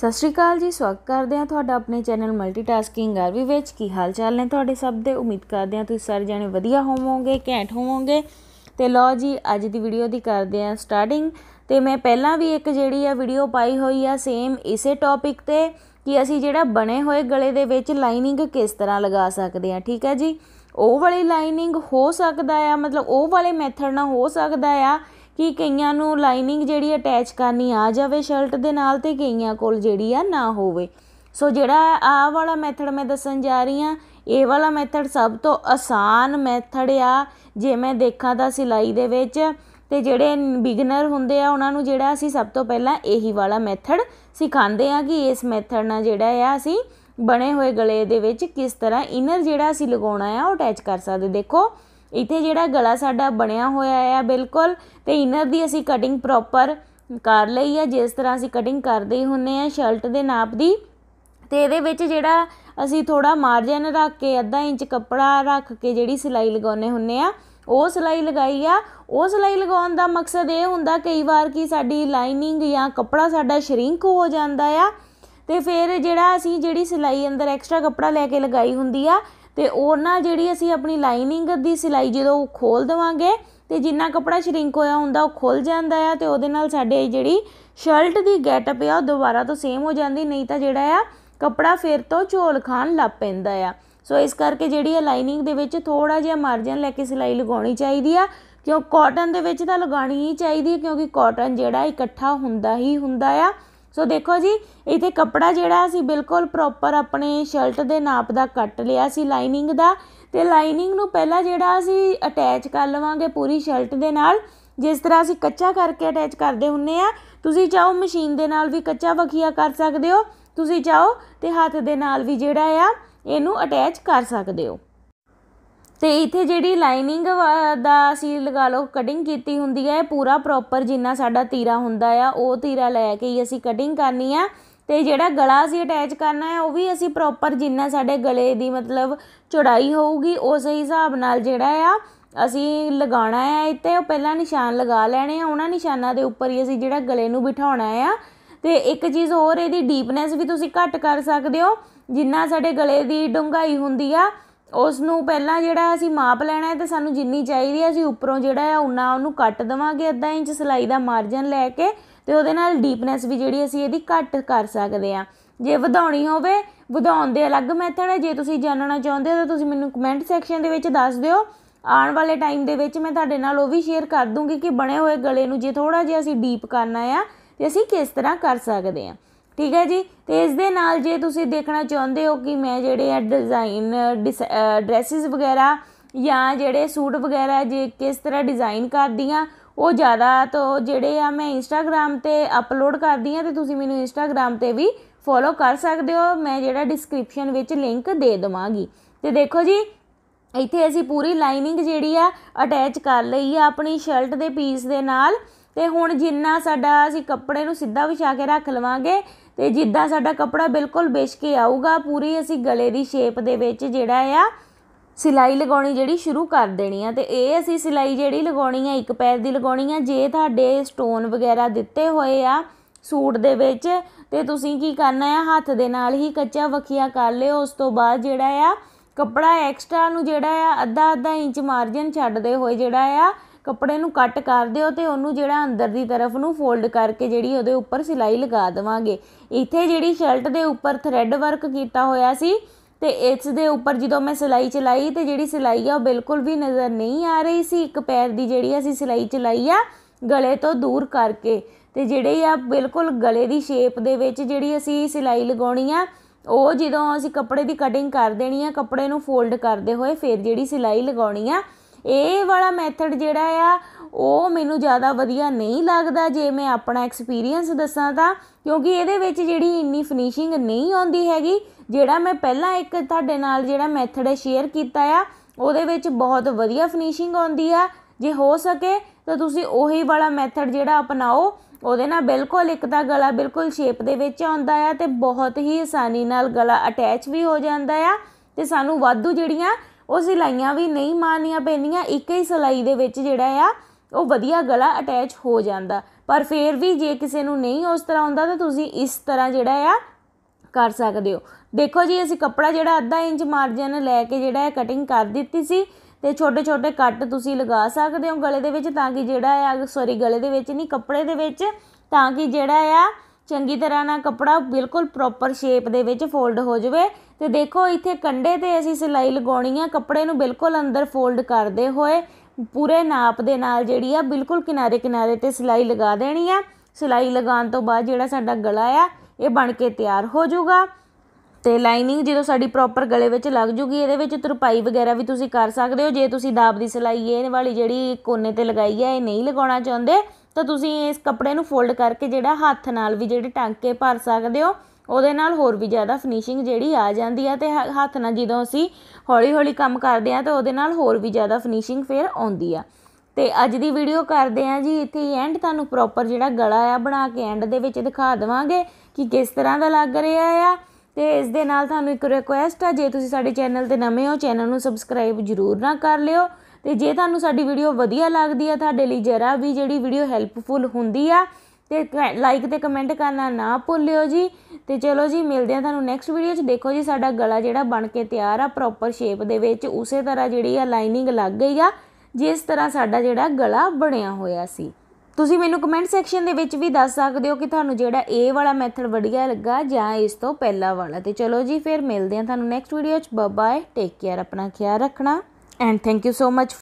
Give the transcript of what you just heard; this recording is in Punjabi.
ਸਤਿ ਸ਼੍ਰੀ ਅਕਾਲ ਜੀ ਸਵਾਗਤ ਕਰਦੇ ਆ ਤੁਹਾਡਾ ਆਪਣੇ ਚੈਨਲ ਮਲਟੀਟਾਸਕਿੰਗ ਆਰਵੀ ਵਿੱਚ ਕੀ ਹਾਲ ਚਾਲ ਨੇ ਤੁਹਾਡੇ ਸਭ ਦੇ ਉਮੀਦ ਕਰਦੇ ਆ ਤੁਸੀਂ ਸਾਰੇ ਜਣੇ ਵਧੀਆ ਹੋਵੋਗੇ ਘੈਂਟ ਹੋਵੋਗੇ ਤੇ ਲਓ ਜੀ ਅੱਜ ਦੀ ਵੀਡੀਓ ਦੀ ਕਰਦੇ ਆ ਸਟਾਰਟਿੰਗ ਤੇ ਮੈਂ ਪਹਿਲਾਂ ਵੀ ਇੱਕ ਜਿਹੜੀ ਆ ਵੀਡੀਓ ਪਾਈ ਹੋਈ ਆ ਸੇਮ ਇਸੇ ਟੌਪਿਕ ਤੇ ਕਿ ਅਸੀਂ ਜਿਹੜਾ ਬਣੇ ਹੋਏ ਗਲੇ ਦੇ ਵਿੱਚ ਲਾਈਨਿੰਗ ਕਿਸ ਤਰ੍ਹਾਂ ਲਗਾ ਸਕਦੇ ਆ ਠੀਕ ਹੈ ਜੀ ਉਹ ਵਾਲੀ ਲਾਈਨਿੰਗ ਹੋ ਸਕਦਾ ਆ ਮਤਲਬ ਉਹ ਵਾਲੇ ਮੈਥਡ ਨਾਲ ਹੋ ਸਕਦਾ ਆ ਕਿ ਕਈਆਂ ਨੂੰ ਲਾਈਨਿੰਗ ਜਿਹੜੀ ਅਟੈਚ ਕਰਨੀ ਆ ਜਾਵੇ ਸ਼ਰਟ ਦੇ ਨਾਲ ਤੇ ਕਈਆਂ ਕੋਲ ਜਿਹੜੀ ਆ ਨਾ ਹੋਵੇ ਸੋ ਜਿਹੜਾ ਆ ਵਾਲਾ ਮੈਥਡ ਮੈਂ ਦੱਸਣ ਜਾ ਰਹੀ ਆ ਇਹ ਵਾਲਾ ਮੈਥਡ ਸਭ ਤੋਂ ਆਸਾਨ ਮੈਥਡ ਆ ਜੇ ਮੈਂ ਦੇਖਾਂ ਤਾਂ ਸਿਲਾਈ ਦੇ ਵਿੱਚ ਤੇ ਜਿਹੜੇ ਬਿਗਨਰ ਹੁੰਦੇ ਆ ਉਹਨਾਂ ਨੂੰ ਜਿਹੜਾ ਅਸੀਂ ਸਭ ਤੋਂ ਪਹਿਲਾਂ ਇਹੀ ਵਾਲਾ ਮੈਥਡ ਸਿਖਾਉਂਦੇ ਆ ਕਿ ਇਸ ਮੈਥਡ ਨਾਲ ਜਿਹੜਾ ਆ ਅਸੀਂ ਬਣੇ ਹੋਏ ਗਲੇ ਦੇ ਵਿੱਚ ਕਿਸ ਤਰ੍ਹਾਂ ਇਨਰ ਜਿਹੜਾ ਅਸੀਂ ਲਗਾਉਣਾ ਆ ਉਹ ਅਟੈਚ ਕਰ ਸਕਦੇ ਦੇਖੋ ਇੱਥੇ ਜਿਹੜਾ ਗਲਾ ਸਾਡਾ ਬਣਿਆ ਹੋਇਆ ਹੈ ਬਿਲਕੁਲ ਤੇ ਇਨਰ ਦੀ ਅਸੀਂ ਕਟਿੰਗ ਪ੍ਰੋਪਰ ਕਰ ਲਈ ਆ ਜਿਸ ਤਰ੍ਹਾਂ ਅਸੀਂ ਕਟਿੰਗ ਕਰਦੇ ਹੁੰਨੇ ਆ ਸ਼ਰਟ ਦੇ ਨਾਪ ਦੀ ਤੇ ਇਹਦੇ ਵਿੱਚ ਜਿਹੜਾ ਅਸੀਂ ਥੋੜਾ ਮਾਰਜਨ ਰੱਖ ਕੇ ਅੱਧਾ ਇੰਚ ਕੱਪੜਾ ਰੱਖ ਕੇ ਜਿਹੜੀ ਸਿਲਾਈ ਲਗਾਉਨੇ ਹੁੰਨੇ ਆ ਉਹ ਸਿਲਾਈ ਲਗਾਈ ਆ ਉਹ ਸਿਲਾਈ ਲਗਾਉਣ ਦਾ ਮਕਸਦ ਇਹ ਹੁੰਦਾ ਕਈ ਵਾਰ ਕਿ ਸਾਡੀ ਲਾਈਨਿੰਗ ਜਾਂ ਕੱਪੜਾ ਸਾਡਾ ਸ਼ਰਿੰਕ ਹੋ ਜਾਂਦਾ ਆ ਤੇ ਫਿਰ ਜਿਹੜਾ ਅਸੀਂ ਜਿਹੜੀ ਸਿਲਾਈ ਅੰਦਰ ਐਕਸਟਰਾ ਕੱਪੜਾ ਲੈ ਕੇ ਲਗਾਈ ਹੁੰਦੀ ਆ ਤੇ ਉਹ ਨਾਲ ਜਿਹੜੀ ਅਸੀਂ ਆਪਣੀ ਲਾਈਨਿੰਗ ਦੀ ਸਿਲਾਈ ਜਦੋਂ ਖੋਲ ਦਵਾਂਗੇ ਤੇ ਜਿੰਨਾ ਕਪੜਾ ਸ਼ਰਿੰਕ ਹੋਇਆ ਹੁੰਦਾ ਉਹ ਖੁੱਲ ਜਾਂਦਾ ਆ ਤੇ ਉਹਦੇ ਨਾਲ ਸਾਡੇ ਜਿਹੜੀ ਸ਼ਰਟ ਦੀ ਗੈਟਅਪ ਆ ਉਹ ਦੁਬਾਰਾ ਤੋਂ ਸੇਮ ਹੋ ਜਾਂਦੀ ਨਹੀਂ ਤਾਂ ਜਿਹੜਾ ਆ ਕਪੜਾ ਫੇਰ ਤੋਂ ਝੋਲ ਖਾਣ ਲੱਗ ਪੈਂਦਾ ਆ ਸੋ ਇਸ ਕਰਕੇ ਜਿਹੜੀ ਆ ਲਾਈਨਿੰਗ ਦੇ ਵਿੱਚ ਥੋੜਾ ਜਿਹਾ ਮਾਰਜਨ ਲੈ ਕੇ ਸਿਲਾਈ ਲਗਾਉਣੀ ਚਾਹੀਦੀ ਆ ਕਿਉਂ ਕਾਟਨ ਦੇ ਵਿੱਚ ਤਾਂ ਲਗਾਣੀ ਹੀ ਚਾਹੀਦੀ ਹੈ ਕਿਉਂਕਿ ਕਾਟਨ ਜਿਹੜਾ ਇਕੱਠਾ ਹੁੰਦਾ ਹੀ ਹੁੰਦਾ ਆ ਸੋ ਦੇਖੋ ਜੀ ਇਥੇ ਕੱਪੜਾ ਜਿਹੜਾ ਅਸੀਂ ਬਿਲਕੁਲ ਪ੍ਰੋਪਰ ਆਪਣੇ ਸ਼ਰਟ ਦੇ ਨਾਪ ਦਾ ਕੱਟ ਲਿਆ ਸੀ ਲਾਈਨਿੰਗ ਦਾ ਤੇ ਲਾਈਨਿੰਗ ਨੂੰ ਪਹਿਲਾਂ ਜਿਹੜਾ ਅਸੀਂ ਅਟੈਚ ਕਰ ਲਵਾਂਗੇ ਪੂਰੀ ਸ਼ਰਟ ਦੇ ਨਾਲ ਜਿਸ ਤਰ੍ਹਾਂ ਅਸੀਂ ਕੱਚਾ ਕਰਕੇ ਅਟੈਚ ਕਰਦੇ ਹੁੰਨੇ ਆ ਤੁਸੀਂ ਚਾਹੋ ਮਸ਼ੀਨ ਦੇ ਨਾਲ ਵੀ ਕੱਚਾ ਵਖੀਆ ਕਰ ਸਕਦੇ ਹੋ ਤੁਸੀਂ ਚਾਹੋ ਤੇ ਹੱਥ ਦੇ ਨਾਲ ਵੀ ਜਿਹੜਾ ਆ ਇਹਨੂੰ ਅਟੈਚ ਕਰ ਸਕਦੇ ਹੋ ਤੇ ਇੱਥੇ ਜਿਹੜੀ ਲਾਈਨਿੰਗ ਦਾ ਅਸੀਂ ਲਗਾ ਲਓ ਕਟਿੰਗ ਕੀਤੀ ਹੁੰਦੀ ਹੈ ਪੂਰਾ ਪ੍ਰੋਪਰ ਜਿੰਨਾ ਸਾਡਾ ਤੀਰਾ ਹੁੰਦਾ ਆ ਉਹ ਤੀਰਾ ਲੈ ਕੇ ਹੀ ਅਸੀਂ ਕਟਿੰਗ ਕਰਨੀ ਆ ਤੇ ਜਿਹੜਾ ਗਲਾ ਅਸੀਂ ਅਟੈਚ ਕਰਨਾ ਹੈ ਉਹ ਵੀ ਅਸੀਂ ਪ੍ਰੋਪਰ ਜਿੰਨਾ ਸਾਡੇ ਗਲੇ ਦੀ ਮਤਲਬ ਚੌੜਾਈ ਹੋਊਗੀ ਉਸ ਹਿਸਾਬ ਨਾਲ ਜਿਹੜਾ ਆ ਅਸੀਂ ਲਗਾਉਣਾ ਹੈ ਇੱਥੇ ਉਹ ਪਹਿਲਾਂ ਨਿਸ਼ਾਨ ਲਗਾ ਲੈਣੇ ਆ ਉਹਨਾਂ ਨਿਸ਼ਾਨਾਂ ਦੇ ਉੱਪਰ ਹੀ ਅਸੀਂ ਜਿਹੜਾ ਗਲੇ ਨੂੰ ਬਿਠਾਉਣਾ ਆ ਤੇ ਇੱਕ ਚੀਜ਼ ਹੋਰ ਇਹਦੀ ਡੀਪਨੈਸ ਵੀ ਤੁਸੀਂ ਘੱਟ ਕਰ ਸਕਦੇ ਹੋ ਜਿੰਨਾ ਸਾਡੇ ਗਲੇ ਦੀ ਡੂੰਘਾਈ ਹੁੰਦੀ ਆ ਉਸ ਨੂੰ ਪਹਿਲਾਂ ਜਿਹੜਾ ਅਸੀਂ ਮਾਪ ਲੈਣਾ ਹੈ ਤੇ ਸਾਨੂੰ ਜਿੰਨੀ ਚਾਹੀਦੀ ਹੈ ਅਸੀਂ ਉੱਪਰੋਂ ਜਿਹੜਾ ਹੈ ਉਹਨਾਂ ਉਹਨੂੰ ਕੱਟ ਦਵਾਂਗੇ ਅੱਧਾ ਇੰਚ ਸਿਲਾਈ ਦਾ ਮਾਰਜਨ ਲੈ ਕੇ ਤੇ ਉਹਦੇ ਨਾਲ ਡੀਪਨੈਸ ਵੀ ਜਿਹੜੀ ਅਸੀਂ ਇਹਦੀ ਘੱਟ ਕਰ ਸਕਦੇ ਆ ਜੇ ਵਧਾਉਣੀ ਹੋਵੇ ਵਧਾਉਣ ਦੇ ਅਲੱਗ ਮੈਥਡ ਹੈ ਜੇ ਤੁਸੀਂ ਜਾਣਨਾ ਚਾਹੁੰਦੇ ਹੋ ਤਾਂ ਤੁਸੀਂ ਮੈਨੂੰ ਕਮੈਂਟ ਸੈਕਸ਼ਨ ਦੇ ਵਿੱਚ ਦੱਸ ਦਿਓ ਆਉਣ ਵਾਲੇ ਟਾਈਮ ਦੇ ਵਿੱਚ ਮੈਂ ਤੁਹਾਡੇ ਨਾਲ ਉਹ ਵੀ ਸ਼ੇਅਰ ਕਰ ਦੂੰਗੀ ਕਿ ਬਣੇ ਹੋਏ ਗਲੇ ਨੂੰ ਜੇ ਥੋੜਾ ਜਿਹਾ ਅਸੀਂ ਡੀਪ ਕਰਨਾ ਆ ਤੇ ਅਸੀਂ ਕਿਸ ਤਰ੍ਹਾਂ ਕਰ ਸਕਦੇ ਆ ਠੀਕ ਹੈ ਜੀ ਤੇ ਇਸ ਦੇ ਨਾਲ ਜੇ ਤੁਸੀਂ ਦੇਖਣਾ ਚਾਹੁੰਦੇ ਹੋ ਕਿ ਮੈਂ ਜਿਹੜੇ ਆ ਡਿਜ਼ਾਈਨ ਡਰੈਸਸ ਵਗੈਰਾ ਜਾਂ ਜਿਹੜੇ ਸੂਟ ਵਗੈਰਾ ਜੇ ਕਿਸ ਤਰ੍ਹਾਂ ਡਿਜ਼ਾਈਨ ਕਰਦੀ ਆ ਉਹ ਜ਼ਿਆਦਾ ਤੋਂ ਜਿਹੜੇ ਆ ਮੈਂ ਇੰਸਟਾਗ੍ਰam ਤੇ ਅਪਲੋਡ ਕਰਦੀ ਆ ਤੇ ਤੁਸੀਂ ਮੈਨੂੰ ਇੰਸਟਾਗ੍ਰam ਤੇ ਵੀ ਫੋਲੋ ਕਰ ਸਕਦੇ ਹੋ ਮੈਂ ਜਿਹੜਾ ਡਿਸਕ੍ਰਿਪਸ਼ਨ ਵਿੱਚ ਲਿੰਕ ਦੇ ਦਵਾਂਗੀ ਤੇ ਦੇਖੋ ਜੀ ਇੱਥੇ ਅਸੀਂ ਪੂਰੀ ਲਾਈਨਿੰਗ ਜਿਹੜੀ ਆ ਅਟੈਚ ਕਰ ਲਈ ਆ ਆਪਣੀ ਸ਼ਰਟ ਦੇ ਪੀਸ ਦੇ ਨਾਲ ਤੇ ਹੁਣ ਜਿੰਨਾ ਸਾਡਾ ਅਸੀਂ ਕੱਪੜੇ ਨੂੰ ਸਿੱਧਾ ਵਿਛਾ ਕੇ ਰੱਖ ਲਵਾਂਗੇ ਤੇ ਜਿੱਦਾਂ ਸਾਡਾ ਕੱਪੜਾ ਬਿਲਕੁਲ ਵਿਛ ਕੇ ਆਊਗਾ ਪੂਰੀ ਅਸੀਂ ਗਲੇ ਦੀ ਸ਼ੇਪ ਦੇ ਵਿੱਚ ਜਿਹੜਾ ਆ ਸਿਲਾਈ ਲਗਾਉਣੀ ਜਿਹੜੀ ਸ਼ੁਰੂ ਕਰ ਦੇਣੀ ਆ ਤੇ ਇਹ ਅਸੀਂ ਸਿਲਾਈ ਜਿਹੜੀ ਲਗਾਉਣੀ ਆ ਇੱਕ ਪੈਰ ਦੀ ਲਗਾਉਣੀ ਆ ਜੇ ਤੁਹਾਡੇ ਸਟੋਨ ਵਗੈਰਾ ਦਿੱਤੇ ਹੋਏ ਆ ਸੂਟ ਦੇ ਵਿੱਚ ਤੇ ਤੁਸੀਂ ਕੀ ਕਰਨਾ ਆ ਹੱਥ ਦੇ ਨਾਲ ਹੀ ਕੱਚਾ ਵਖੀਆ ਕਰ ਲਿਓ ਉਸ ਤੋਂ ਬਾਅਦ ਜਿਹੜਾ ਆ ਕੱਪੜਾ ਐਕਸਟਰਾ ਨੂੰ ਜਿਹੜਾ ਆ ਅੱਧਾ ਅੱਧਾ ਇੰਚ ਮਾਰਜਨ ਛੱਡਦੇ ਹੋਏ ਜਿਹੜਾ ਆ ਕੱਪੜੇ ਨੂੰ ਕੱਟ ਕਰ ਦਿਓ ਤੇ ਉਹਨੂੰ ਜਿਹੜਾ ਅੰਦਰ ਦੀ ਤਰਫ ਨੂੰ ਫੋਲਡ ਕਰਕੇ ਜਿਹੜੀ ਉਹਦੇ ਉੱਪਰ ਸਿਲਾਈ ਲਗਾ ਦੇਵਾਂਗੇ ਇੱਥੇ ਜਿਹੜੀ ਸ਼ਰਟ ਦੇ ਉੱਪਰ ਥਰੈਡ ਵਰਕ ਕੀਤਾ ਹੋਇਆ ਸੀ ਤੇ ਇਸ ਦੇ ਉੱਪਰ ਜਦੋਂ ਮੈਂ ਸਿਲਾਈ ਚਲਾਈ ਤੇ ਜਿਹੜੀ ਸਿਲਾਈ ਆ ਉਹ ਬਿਲਕੁਲ ਵੀ ਨਜ਼ਰ ਨਹੀਂ ਆ ਰਹੀ ਸੀ ਇੱਕ ਪੈਰ ਦੀ ਜਿਹੜੀ ਅਸੀਂ ਸਿਲਾਈ ਚਲਾਈ ਆ ਗਲੇ ਤੋਂ ਦੂਰ ਕਰਕੇ ਤੇ ਜਿਹੜੇ ਆ ਬਿਲਕੁਲ ਗਲੇ ਦੀ ਸ਼ੇਪ ਦੇ ਵਿੱਚ ਜਿਹੜੀ ਅਸੀਂ ਸਿਲਾਈ ਲਗਾਉਣੀ ਆ ਉਹ ਜਦੋਂ ਅਸੀਂ ਕੱਪੜੇ ਦੀ ਕਟਿੰਗ ਕਰ ਦੇਣੀ ਆ ਕੱਪੜੇ ਨੂੰ ਫੋਲਡ ਕਰਦੇ ਹੋਏ ਫਿਰ ਜਿਹੜੀ ਸਿਲਾਈ ਲਗਾਉਣੀ ਆ ਇਹ ਵਾਲਾ ਮੈਥਡ ਜਿਹੜਾ ਆ ਉਹ ਮੈਨੂੰ ਜ਼ਿਆਦਾ ਵਧੀਆ ਨਹੀਂ ਲੱਗਦਾ ਜੇ ਮੈਂ ਆਪਣਾ ਐਕਸਪੀਰੀਅੰਸ ਦੱਸਾਂ ਤਾਂ ਕਿਉਂਕਿ ਇਹਦੇ ਵਿੱਚ ਜਿਹੜੀ ਇੰਨੀ ਫਿਨਿਸ਼ਿੰਗ ਨਹੀਂ ਆਉਂਦੀ ਹੈਗੀ ਜਿਹੜਾ ਮੈਂ ਪਹਿਲਾਂ ਇੱਕ ਤੁਹਾਡੇ ਨਾਲ ਜਿਹੜਾ ਮੈਥਡ ਸ਼ੇਅਰ ਕੀਤਾ ਆ ਉਹਦੇ ਵਿੱਚ ਬਹੁਤ ਵਧੀਆ ਫਿਨਿਸ਼ਿੰਗ ਆਉਂਦੀ ਆ ਜੇ ਹੋ ਸਕੇ ਤਾਂ ਤੁਸੀਂ ਉਹੀ ਵਾਲਾ ਮੈਥਡ ਜਿਹੜਾ ਅਪਣਾਓ ਉਹਦੇ ਨਾਲ ਬਿਲਕੁਲ ਇੱਕ ਤਾਂ ਗਲਾ ਬਿਲਕੁਲ ਸ਼ੇਪ ਦੇ ਵਿੱਚ ਆਉਂਦਾ ਆ ਤੇ ਬਹੁਤ ਹੀ ਆਸਾਨੀ ਨਾਲ ਗਲਾ ਅਟੈਚ ਵੀ ਹੋ ਜਾਂਦਾ ਆ ਤੇ ਸਾਨੂੰ ਵਾਧੂ ਜਿਹੜੀਆਂ ਉਹ ਸਿਲਾਈਆਂ ਵੀ ਨਹੀਂ ਮਾਰਨੀਆਂ ਪੈਣੀਆਂ ਇੱਕ ਹੀ ਸਿਲਾਈ ਦੇ ਵਿੱਚ ਜਿਹੜਾ ਆ ਉਹ ਵਧੀਆ ਗਲਾ ਅਟੈਚ ਹੋ ਜਾਂਦਾ ਪਰ ਫੇਰ ਵੀ ਜੇ ਕਿਸੇ ਨੂੰ ਨਹੀਂ ਉਸ ਤਰ੍ਹਾਂ ਹੁੰਦਾ ਤਾਂ ਤੁਸੀਂ ਇਸ ਤਰ੍ਹਾਂ ਜਿਹੜਾ ਆ ਕਰ ਸਕਦੇ ਹੋ ਦੇਖੋ ਜੀ ਅਸੀਂ ਕੱਪੜਾ ਜਿਹੜਾ ਅੱਧਾ ਇੰਚ ਮਾਰਜਨ ਲੈ ਕੇ ਜਿਹੜਾ ਹੈ ਕਟਿੰਗ ਕਰ ਦਿੱਤੀ ਸੀ ਤੇ ਛੋਟੇ ਛੋਟੇ ਕੱਟ ਤੁਸੀਂ ਲਗਾ ਸਕਦੇ ਹੋ ਗਲੇ ਦੇ ਵਿੱਚ ਤਾਂ ਕਿ ਜਿਹੜਾ ਆ ਸੌਰੀ ਗਲੇ ਦੇ ਵਿੱਚ ਨਹੀਂ ਕੱਪੜੇ ਦੇ ਵਿੱਚ ਤਾਂ ਕਿ ਜਿਹੜਾ ਆ ਚੰਗੀ ਤਰ੍ਹਾਂ ਨਾਲ ਕੱਪੜਾ ਬਿਲਕੁਲ ਪ੍ਰੋਪਰ ਸ਼ੇਪ ਦੇ ਵਿੱਚ ਫੋਲਡ ਹੋ ਜਾਵੇ ਤੇ ਦੇਖੋ ਇੱਥੇ ਕੰਡੇ ਤੇ ਅਸੀਂ ਸਿਲਾਈ ਲਗਾਉਣੀ ਆ ਕੱਪੜੇ ਨੂੰ ਬਿਲਕੁਲ ਅੰਦਰ ਫੋਲਡ ਕਰਦੇ ਹੋਏ ਪੂਰੇ ਨਾਪ ਦੇ ਨਾਲ ਜਿਹੜੀ ਆ ਬਿਲਕੁਲ ਕਿਨਾਰੇ ਕਿਨਾਰੇ ਤੇ ਸਿਲਾਈ ਲਗਾ ਦੇਣੀ ਆ ਸਿਲਾਈ ਲਗਾਉਣ ਤੋਂ ਬਾਅਦ ਜਿਹੜਾ ਸਾਡਾ ਗਲਾ ਆ ਇਹ ਬਣ ਕੇ ਤਿਆਰ ਹੋ ਜਾਊਗਾ ਤੇ ਲਾਈਨਿੰਗ ਜਦੋਂ ਸਾਡੀ ਪ੍ਰੋਪਰ ਗਲੇ ਵਿੱਚ ਲੱਗ ਜੂਗੀ ਇਹਦੇ ਵਿੱਚ ਤਰਪਾਈ ਵਗੈਰਾ ਵੀ ਤੁਸੀਂ ਕਰ ਸਕਦੇ ਹੋ ਜੇ ਤੁਸੀਂ ਦਾਬ ਦੀ ਸਿਲਾਈ ਇਹ ਵਾਲੀ ਜਿਹੜੀ ਕੋਨੇ ਤੇ ਲਗਾਈ ਹੈ ਇਹ ਨਹੀਂ ਲਗਾਉਣਾ ਚਾਹੁੰਦੇ ਤਾਂ ਤੁਸੀਂ ਇਸ ਕੱਪੜੇ ਨੂੰ ਫੋਲਡ ਕਰਕੇ ਜਿਹੜਾ ਹੱਥ ਨਾਲ ਵੀ ਜਿਹੜੇ ਟਾਂਕੇ ਭਰ ਸਕਦੇ ਹੋ ਉਹਦੇ ਨਾਲ ਹੋਰ ਵੀ ਜ਼ਿਆਦਾ ਫਿਨਿਸ਼ਿੰਗ ਜਿਹੜੀ ਆ ਜਾਂਦੀ ਆ ਤੇ ਹੱਥ ਨਾਲ ਜਦੋਂ ਅਸੀਂ ਹੌਲੀ ਹੌਲੀ ਕੰਮ ਕਰਦੇ ਆ ਤਾਂ ਉਹਦੇ ਨਾਲ ਹੋਰ ਵੀ ਜ਼ਿਆਦਾ ਫਿਨਿਸ਼ਿੰਗ ਫੇਰ ਆਉਂਦੀ ਆ ਤੇ ਅੱਜ ਦੀ ਵੀਡੀਓ ਕਰਦੇ ਆ ਜੀ ਇੱਥੇ ਐਂਡ ਤੁਹਾਨੂੰ ਪ੍ਰੋਪਰ ਜਿਹੜਾ ਗਲਾ ਆ ਬਣਾ ਕੇ ਐਂਡ ਦੇ ਵਿੱਚ ਦਿਖਾ ਦਵਾਂਗੇ ਕਿ ਕਿਸ ਤਰ੍ਹਾਂ ਦਾ ਲੱਗ ਰਿਹਾ ਆ ਤੇ ਇਸ ਦੇ ਨਾਲ ਤੁਹਾਨੂੰ ਇੱਕ ਰਿਕੁਐਸਟ ਆ ਜੇ ਤੁਸੀਂ ਸਾਡੇ ਚੈਨਲ ਤੇ ਨਵੇਂ ਹੋ ਚੈਨਲ ਨੂੰ ਸਬਸਕ੍ਰਾਈਬ ਜਰੂਰ ਨਾ ਕਰ ਲਿਓ ਤੇ ਜੇ ਤੁਹਾਨੂੰ ਸਾਡੀ ਵੀਡੀਓ ਵਧੀਆ ਲੱਗਦੀ ਆ ਤੁਹਾਡੇ ਲਈ ਜਰਾ ਵੀ ਜਿਹੜੀ ਵੀਡੀਓ ਹੈਲਪਫੁਲ ਹੁੰਦੀ ਆ ਤੇ ਲਾਈਕ ਤੇ ਕਮੈਂਟ ਕਰਨਾ ਨਾ ਭੁੱਲਿਓ ਜੀ ਤੇ ਚਲੋ ਜੀ ਮਿਲਦੇ ਆ ਤੁਹਾਨੂੰ ਨੈਕਸਟ ਵੀਡੀਓ 'ਚ ਦੇਖੋ ਜੀ ਸਾਡਾ ਗਲਾ ਜਿਹੜਾ ਬਣ ਕੇ ਤਿਆਰ ਆ ਪ੍ਰੋਪਰ ਸ਼ੇਪ ਦੇ ਵਿੱਚ ਉਸੇ ਤਰ੍ਹਾਂ ਜਿਹੜੀ ਆ ਲਾਈਨਿੰਗ ਲੱਗ ਗਈ ਆ ਜਿਸ ਤਰ੍ਹਾਂ ਸਾਡਾ ਜਿਹੜਾ ਗਲਾ ਬਣਿਆ ਹੋਇਆ ਸੀ ਤੁਸੀਂ ਮੈਨੂੰ ਕਮੈਂਟ ਸੈਕਸ਼ਨ ਦੇ ਵਿੱਚ ਵੀ ਦੱਸ ਸਕਦੇ ਹੋ ਕਿ ਤੁਹਾਨੂੰ ਜਿਹੜਾ ਇਹ ਵਾਲਾ ਮੈਥਡ ਵਧੀਆ ਲੱਗਾ ਜਾਂ ਇਸ ਤੋਂ ਪਹਿਲਾਂ ਵਾਲਾ ਤੇ ਚਲੋ ਜੀ ਫਿਰ ਮਿਲਦੇ ਆ ਤੁਹਾਨੂੰ ਨੈਕਸਟ ਵੀਡੀਓ 'ਚ ਬਾਏ ਟੇਕ ਕੇਅਰ ਆਪਣਾ ਖਿਆਲ ਰੱਖਣਾ and thank you so much